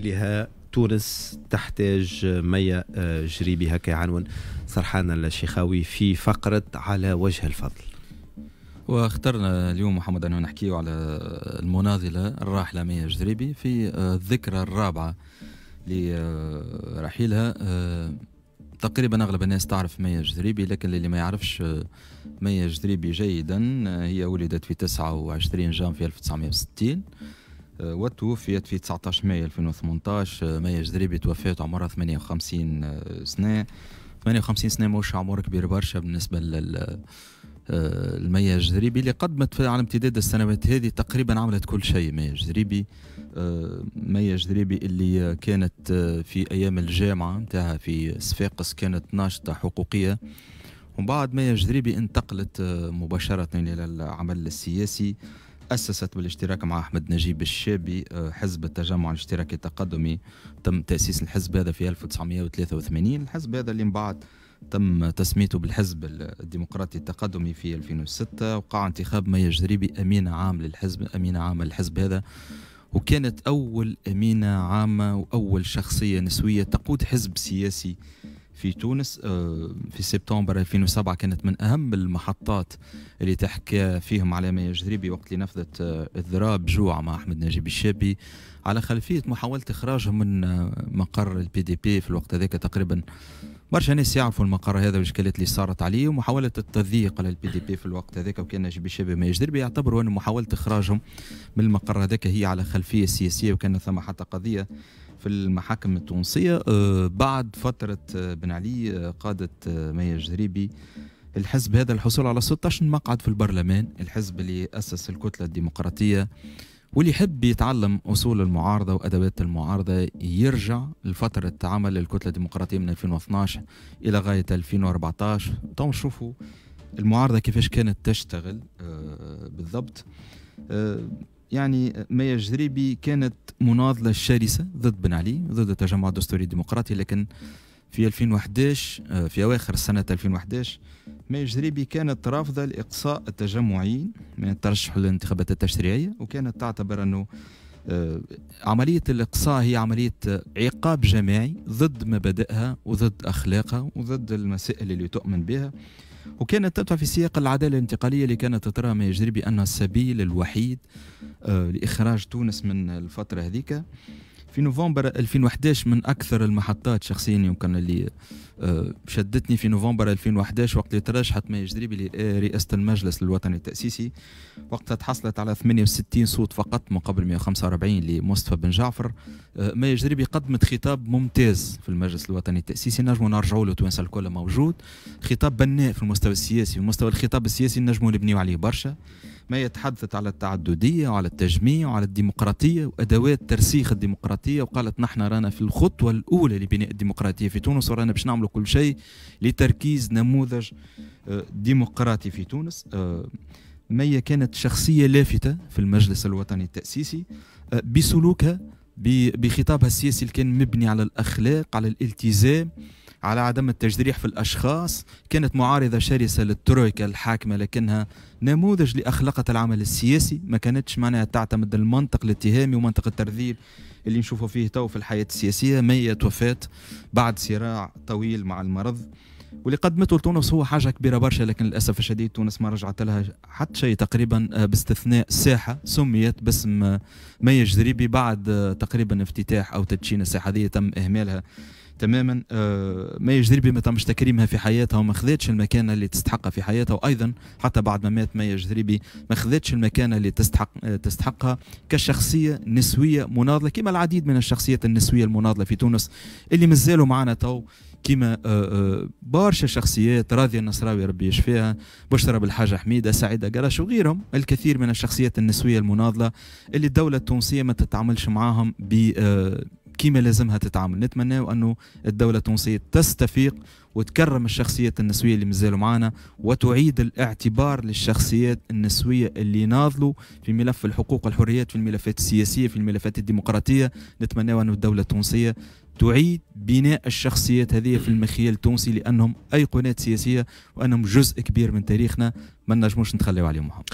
لها تونس تحتاج مية آه، جريبي هكا عنوان سرحان الشيخاوي في فقرة على وجه الفضل واخترنا اليوم محمد أنه نحكيه على المناضلة الراحلة مية جريبي في آه، الذكرى الرابعة لرحيلها آه، تقريبا أغلب الناس تعرف مية جذريبي لكن اللي ما يعرفش مية جذريبي جيدا هي ولدت في 29 جانفي 1960 آه، وتوفيت في 19 مايو 2018 مايا جدريبي توفات عمرها 58 آه، سنة 58 سنة مش عمر كبير برشا بالنسبة لل آه، الميا الجريبي اللي قدمت على امتداد السنوات هذه تقريبا عملت كل شيء ميا الجريبي ميا الجريبي اللي كانت في ايام الجامعه نتاعها في صفاقس كانت ناشطه حقوقيه ومن بعد ميا الجريبي انتقلت مباشره الى العمل السياسي أسست بالاشتراك مع أحمد نجيب الشابي آه، حزب التجمع الاشتراكي التقدمي تم تأسيس الحزب هذا في 1983 الحزب هذا اللي من بعد تم تسميته بالحزب الديمقراطي التقدمي في 2006 وقع انتخاب ما يجري بأمينة عام للحزب أمينة عامة للحزب هذا وكانت أول أمينة عامة وأول شخصية نسوية تقود حزب سياسي في تونس آه، في سبتمبر 2007 كانت من أهم المحطات اللي تحكى فيهم على ما يجري بوقت اللي نفذت آه، اضراب جوع مع أحمد نجيب الشابي على خلفية محاولة إخراجهم من آه، مقر البي دي بي في الوقت ذاك تقريبا برشا ناس يعرفوا المقر هذا والاشكالات اللي صارت عليه ومحاوله التضييق على البي دي بي في الوقت هذاك وكان شبه ما يجدر يعتبروا ان محاوله اخراجهم من المقر هذاك هي على خلفيه سياسيه وكان ثم حتى قضيه في المحاكم التونسيه أه، بعد فتره أه، بن علي أه، قادت ما جريبي الحزب هذا الحصول على 16 مقعد في البرلمان الحزب اللي اسس الكتله الديمقراطيه واللي يحب يتعلم أصول المعارضة وأدوات المعارضة يرجع لفترة عمل الكتلة الديمقراطية من 2012 إلى غاية 2014 تو نشوفوا المعارضة كيفاش كانت تشتغل آه، بالضبط آه، يعني ميا بي كانت مناضلة شرسة ضد بن علي ضد التجمع الدستوري الديمقراطي لكن في 2011 آه، في أواخر سنة 2011 ما يجري بي كانت رافضة لإقصاء التجمعين من الترشح للانتخابات التشريعية وكانت تعتبر أنه آه، عملية الإقصاء هي عملية عقاب جماعي ضد مبادئها وضد أخلاقها وضد المسائل اللي تؤمن بها وكانت تدفع في سياق العدالة الانتقالية اللي كانت ترى ما يجري بأنها السبيل الوحيد آه، لإخراج تونس من الفترة هذيك في نوفمبر 2011 من اكثر المحطات شخصيا يمكن اللي آه، شدتني في نوفمبر 2011 وقت اللي ترشحت ماي جدريبي لرئاسه آه، المجلس الوطني التاسيسي وقتها تحصلت على 68 صوت فقط مقابل 145 لمصطفى بن جعفر آه، ماي جدريبي قدمت خطاب ممتاز في المجلس الوطني التاسيسي نجموا نرجعوا له توانسه الكل موجود خطاب بناء في المستوى السياسي ومستوى الخطاب السياسي نجموا نبنيو عليه برشا ما يتحدث على التعددية وعلى التجميع وعلى الديمقراطية وأدوات ترسيخ الديمقراطية وقالت نحن رانا في الخطوة الأولى لبناء الديمقراطية في تونس ورانا باش نعملوا كل شيء لتركيز نموذج آه، ديمقراطي في تونس مية آه، كانت شخصية لافتة في المجلس الوطني التأسيسي آه، بسلوكها بخطابها السياسي اللي كان مبني على الأخلاق على الالتزام على عدم التجريح في الأشخاص كانت معارضة شرسة للترويكا الحاكمة لكنها نموذج لأخلاقة العمل السياسي ما كانتش معناها تعتمد المنطق الاتهامي ومنطق الترذيل اللي نشوفه فيه تو في الحياة السياسية مية وفاة بعد صراع طويل مع المرض واللي قدمته لتونس هو حاجه كبيره برشا لكن للاسف الشديد تونس ما رجعت لها حتى شيء تقريبا آه، باستثناء ساحه سميت باسم آه، مي جريبي بعد آه، تقريبا افتتاح او تدشين الساحه هذه تم اهمالها تماما آه، ما يجري بما ما تمش تكريمها في حياتها وما خذتش المكانة اللي تستحقها في حياتها وأيضا حتى بعد ما مات ما يجري بي ما خذتش المكانة اللي تستحق آه، تستحقها كشخصية نسوية مناضلة كما العديد من الشخصيات النسوية المناضلة في تونس اللي مازالوا معنا تو كيما آه، برشا شخصيات راضيه النصراوي ربي يشفيها بشرى بالحاجه حميده سعيده قراش وغيرهم الكثير من الشخصيات النسويه المناضله اللي الدوله التونسيه ما تتعاملش معاهم ب كيما لازمها تتعامل نتمنى أنه الدولة التونسية تستفيق وتكرم الشخصيات النسوية اللي مازالوا معنا وتعيد الاعتبار للشخصيات النسوية اللي ناضلوا في ملف الحقوق والحريات في الملفات السياسية في الملفات الديمقراطية نتمنى أن الدولة التونسية تعيد بناء الشخصيات هذه في المخيال التونسي لأنهم أيقونات سياسية وأنهم جزء كبير من تاريخنا ما نجموش نتخلي عليهم محمد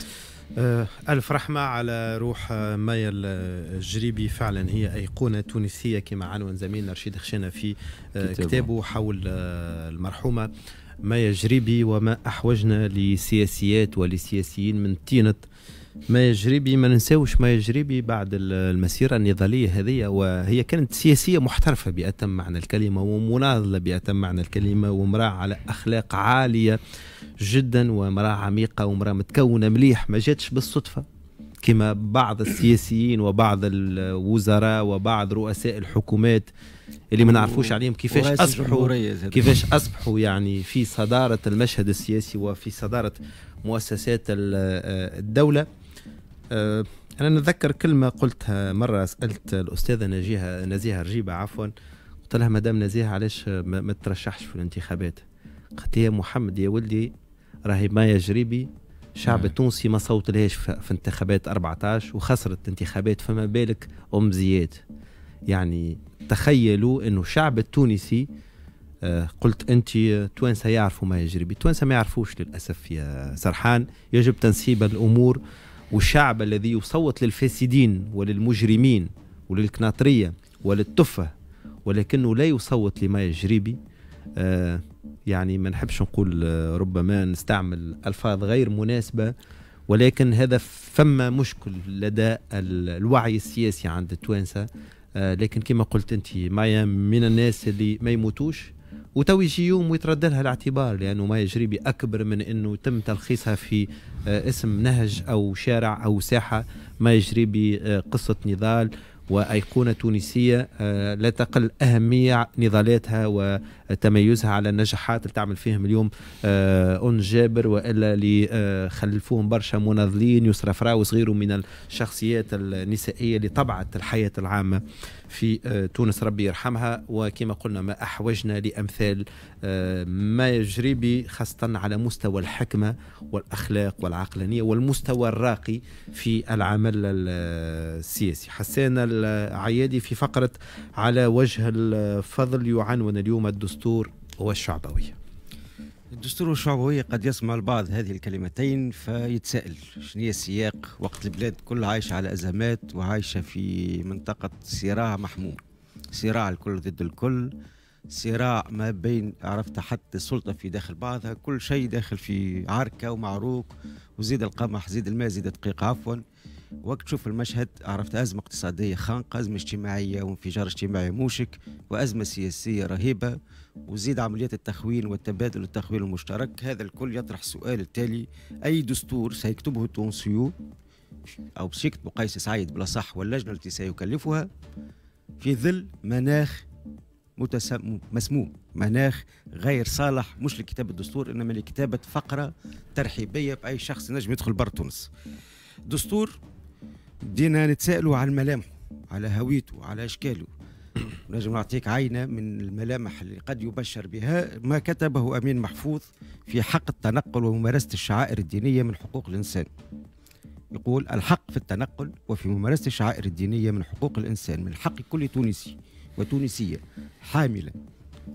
آه، ألف رحمة على روح آه، مايا آه، الجريبي فعلا هي أيقونة تونسية كما عنوان زميلنا رشيد خشينا في كتابه حول المرحومة مايا الجريبي وما أحوجنا لسياسيات ولسياسيين من طينة ما يجري بي ما ننساوش ما يجري بي بعد المسيره النضاليه هذه وهي كانت سياسيه محترفه باتم معنى الكلمه ومناضله باتم معنى الكلمه وامراه على اخلاق عاليه جدا وامراه عميقه وامراه متكونه مليح ما جاتش بالصدفه كما بعض السياسيين وبعض الوزراء وبعض رؤساء الحكومات اللي ما نعرفوش عليهم كيفاش اصبحوا كيفاش اصبحوا يعني في صداره المشهد السياسي وفي صداره مؤسسات الدوله أه، انا نتذكر كلمه قلتها مره سالت الاستاذه نجيها نزيهه رجيبه عفوا قلت لها مدام نزيهه علاش ما, ترشحش في الانتخابات قالت يا محمد يا ولدي راهي نعم. ما يجري بي الشعب التونسي ما صوت لهاش في انتخابات 14 وخسرت الانتخابات فما بالك أم زياد يعني تخيلوا انه الشعب التونسي أه، قلت انت توانسه يعرفوا ما يجري بي ما يعرفوش للاسف يا سرحان يجب تنسيب الامور والشعب الذي يصوت للفاسدين وللمجرمين وللكناطرية وللتفة ولكنه لا يصوت لما يجري آه يعني ما نحبش نقول آه، ربما نستعمل ألفاظ غير مناسبة ولكن هذا فما مشكل لدى الوعي السياسي عند التوانسة آه لكن كما قلت أنت مايا من الناس اللي ما يموتوش وتو يجي يوم ويترد لها الاعتبار لانه ما يجري باكبر من انه تم تلخيصها في آه، اسم نهج او شارع او ساحه ما يجري بقصه نضال وأيقونة تونسية آه، لا تقل أهمية نضالاتها وتميزها على النجاحات اللي تعمل فيهم اليوم آه، أون جابر وإلا اللي آه، خلفوهم برشا مناضلين يسرى فراو غيره من الشخصيات النسائية اللي طبعت الحياة العامة في تونس ربي يرحمها وكما قلنا ما أحوجنا لأمثال ما يجري بي خاصة على مستوى الحكمة والأخلاق والعقلانية والمستوى الراقي في العمل السياسي حسينا العيادي في فقرة على وجه الفضل يعنون اليوم الدستور والشعبوية الدستور والشعبوية قد يسمع البعض هذه الكلمتين فيتساءل شنو هي السياق وقت البلاد كلها عايشة على أزمات وعايشة في منطقة صراع محموم صراع الكل ضد الكل صراع ما بين عرفت حتى السلطة في داخل بعضها كل شيء داخل في عركة ومعروك وزيد القمح زيد الماء زيد دقيقة عفوا وقت تشوف المشهد عرفت أزمة اقتصادية خانقة أزمة اجتماعية وانفجار اجتماعي موشك وأزمة سياسية رهيبة وزيد عمليات التخوين والتبادل والتخوين المشترك هذا الكل يطرح سؤال التالي أي دستور سيكتبه التونسيون أو باش قيس سعيد بلا صح واللجنة التي سيكلفها في ظل مناخ متسم... مسموم مناخ غير صالح مش لكتابة الدستور إنما لكتابة فقرة ترحيبية بأي شخص نجم يدخل بر تونس دستور بدينا نتسائلوا على الملامح على هويته على اشكاله نجم نعطيك عينة من الملامح اللي قد يبشر بها ما كتبه أمين محفوظ في حق التنقل وممارسة الشعائر الدينية من حقوق الإنسان يقول الحق في التنقل وفي ممارسة الشعائر الدينية من حقوق الإنسان من حق كل تونسي وتونسية حامله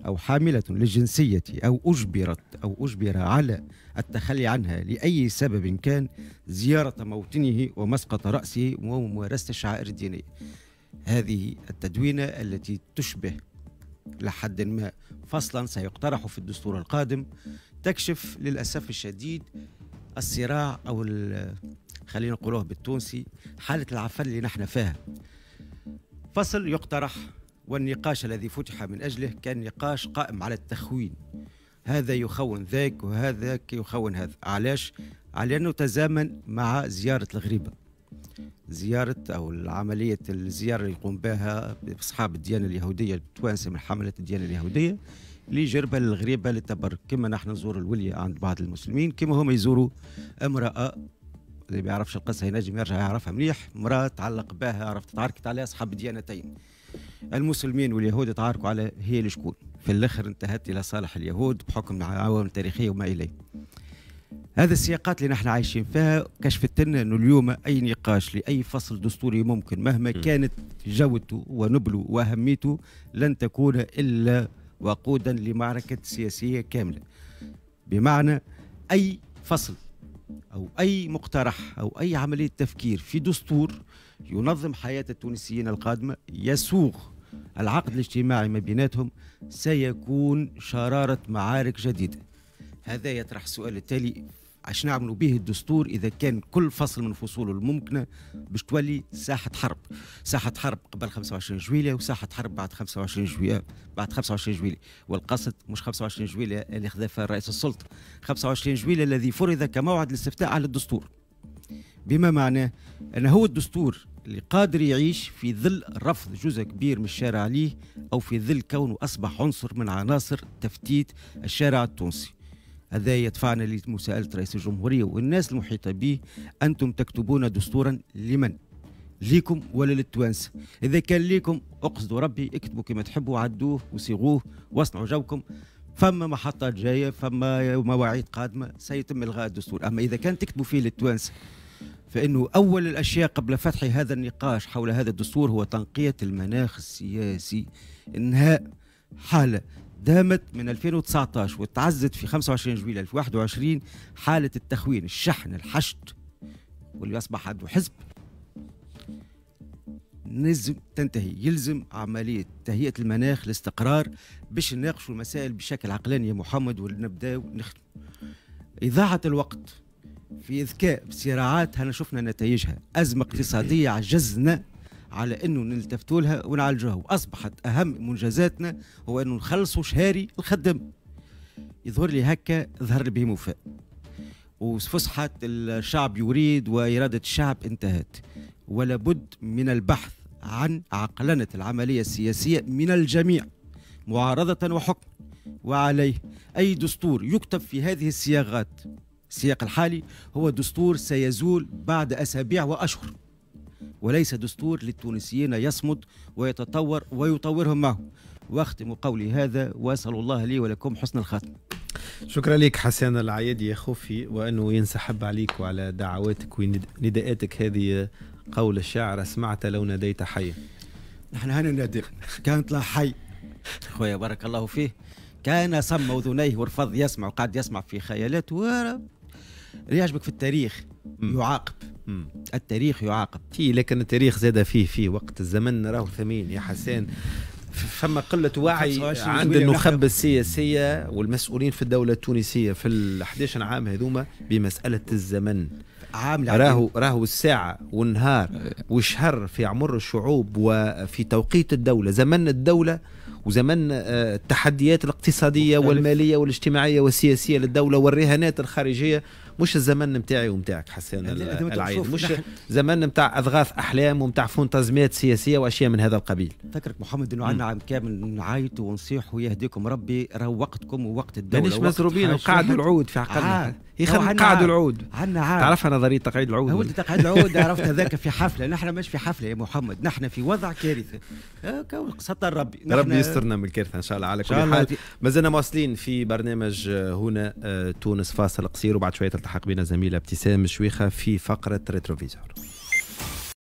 أو حاملة للجنسية أو أجبرت أو أجبر على التخلي عنها لأي سبب كان زيارة موطنه ومسقط رأسه وممارسة الشعائر الدينية هذه التدوينة التي تشبه لحد ما فصلا سيقترح في الدستور القادم تكشف للأسف الشديد الصراع أو خلينا نقوله بالتونسي حالة العفن اللي نحن فيها فصل يقترح والنقاش الذي فتح من أجله كان نقاش قائم على التخوين هذا يخون ذاك وهذا يخون هذا علاش؟ على أنه تزامن مع زيارة الغريبة زيارة أو العملية الزيارة اللي يقوم بها أصحاب الديانة اليهودية التوانسة من حملة الديانة اليهودية لجربة الغريبة للغريبة للتبرك كما نحن نزور الولية عند بعض المسلمين كما هم يزوروا امرأة اللي ما يعرفش القصة ينجم يرجع يعرفها مليح امرأة تعلق بها عرفت تعركت عليها أصحاب ديانتين المسلمين واليهود تعاركوا على هي لشكون في الاخر انتهت الى صالح اليهود بحكم العوامل التاريخيه وما اليه هذا السياقات اللي نحن عايشين فيها كشفت لنا انه اليوم اي نقاش لاي فصل دستوري ممكن مهما كانت جودته ونبله واهميته لن تكون الا وقودا لمعركه سياسيه كامله بمعنى اي فصل او اي مقترح او اي عمليه تفكير في دستور ينظم حياة التونسيين القادمة يسوغ العقد الاجتماعي ما بيناتهم سيكون شرارة معارك جديدة هذا يطرح السؤال التالي عش نعملوا به الدستور اذا كان كل فصل من فصوله الممكنه باش تولي ساحه حرب ساحه حرب قبل 25 جويليه وساحه حرب بعد 25 جويليه بعد 25 جويليه والقصد مش 25 جويليه اللي خذفها رئيس السلطه 25 جويليه الذي فرض كموعد الاستفتاء على الدستور بما معناه أن هو الدستور اللي قادر يعيش في ظل رفض جزء كبير من الشارع عليه أو في ظل كونه أصبح عنصر من عناصر تفتيت الشارع التونسي هذا يدفعنا لمساءلة رئيس الجمهورية والناس المحيطة به أنتم تكتبون دستورا لمن؟ ليكم ولا للتوانسة إذا كان ليكم أقصدوا ربي اكتبوا كما تحبوا عدوه وصيغوه واصنعوا جوكم فما محطات جايه فما مواعيد قادمه سيتم الغاء الدستور اما اذا كان تكتبوا فيه للتوانسه فانه اول الاشياء قبل فتح هذا النقاش حول هذا الدستور هو تنقيه المناخ السياسي انهاء حاله دامت من 2019 وتعزت في 25 جويل 2021 حالة التخوين الشحن الحشد واللي أصبح عنده حزب لازم تنتهي يلزم عملية تهيئة المناخ لاستقرار باش نناقشوا المسائل بشكل عقلاني يا محمد ونبداو نخدم إضاعة الوقت في إذكاء صراعات هنا شفنا نتائجها أزمة اقتصادية عجزنا على أنه نلتفتوا لها ونعالجوها وأصبحت أهم منجزاتنا هو أنه نخلصوا شهاري الخدم يظهر لي هكا ظهر به موفق وفسحة الشعب يريد وإرادة الشعب انتهت ولابد من البحث عن عقلنة العملية السياسية من الجميع معارضة وحكم وعليه أي دستور يكتب في هذه الصياغات السياق الحالي هو دستور سيزول بعد أسابيع وأشهر وليس دستور للتونسيين يصمد ويتطور ويطورهم معه واختم قولي هذا واسال الله لي ولكم حسن الخاتم شكرا لك حسن العيادي يا خوفي وانه ينسحب عليك وعلى دعواتك ونداءاتك هذه قول الشاعر سمعت لو ناديت حيا نحن هنا نادي كان طلع حي خويا بارك الله فيه كان صم اذنيه ورفض يسمع وقعد يسمع في خيالات ورب اللي يعجبك في التاريخ مم. يعاقب مم. التاريخ يعاقب في لكن التاريخ زاد فيه فيه وقت الزمن راهو ثمين يا حسان فما قله وعي عند النخب السياسيه والمسؤولين في الدوله التونسيه في ال 11 عام هذوما بمساله الزمن عامل راهو راهو الساعه والنهار والشهر في عمر الشعوب وفي توقيت الدوله زمن الدوله وزمن آه، التحديات الاقتصاديه والماليه والاجتماعيه والسياسيه للدوله والرهانات الخارجيه مش الزمن نتاعي ومتاعك حسين يعني العين مش زمن نتاع اضغاث احلام ومتاع فونتازمات سياسيه واشياء من هذا القبيل فكرك محمد انه عندنا عام كامل نعايط ونصيح ويهديكم ربي راه وقتكم ووقت الدوله مانيش مزروبين وقعدوا العود في عقلنا آه. يخلي قاعد العود عندنا عاد تعرف نظريه تقعيد العود هو تقعيد العود عرفت هذاك في حفله نحن مش في حفله يا محمد نحن في وضع كارثه سطر ربي ربي يسترنا من الكارثه ان شاء الله على كل حال مازلنا مواصلين في برنامج هنا آه، تونس فاصل قصير وبعد شويه يلتحق بنا زميله ابتسام شويخه في فقره ريتروفيزور